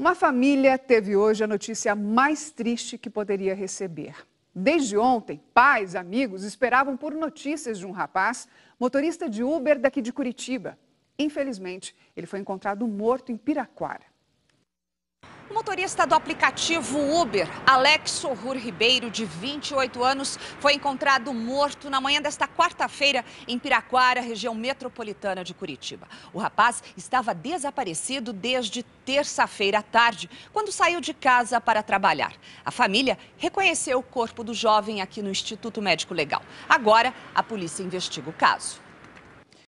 Uma família teve hoje a notícia mais triste que poderia receber. Desde ontem, pais, amigos esperavam por notícias de um rapaz, motorista de Uber daqui de Curitiba. Infelizmente, ele foi encontrado morto em Piraquara. O motorista do aplicativo Uber, Alex Sorrur Ribeiro, de 28 anos, foi encontrado morto na manhã desta quarta-feira em Piraquara, região metropolitana de Curitiba. O rapaz estava desaparecido desde terça-feira à tarde, quando saiu de casa para trabalhar. A família reconheceu o corpo do jovem aqui no Instituto Médico Legal. Agora, a polícia investiga o caso.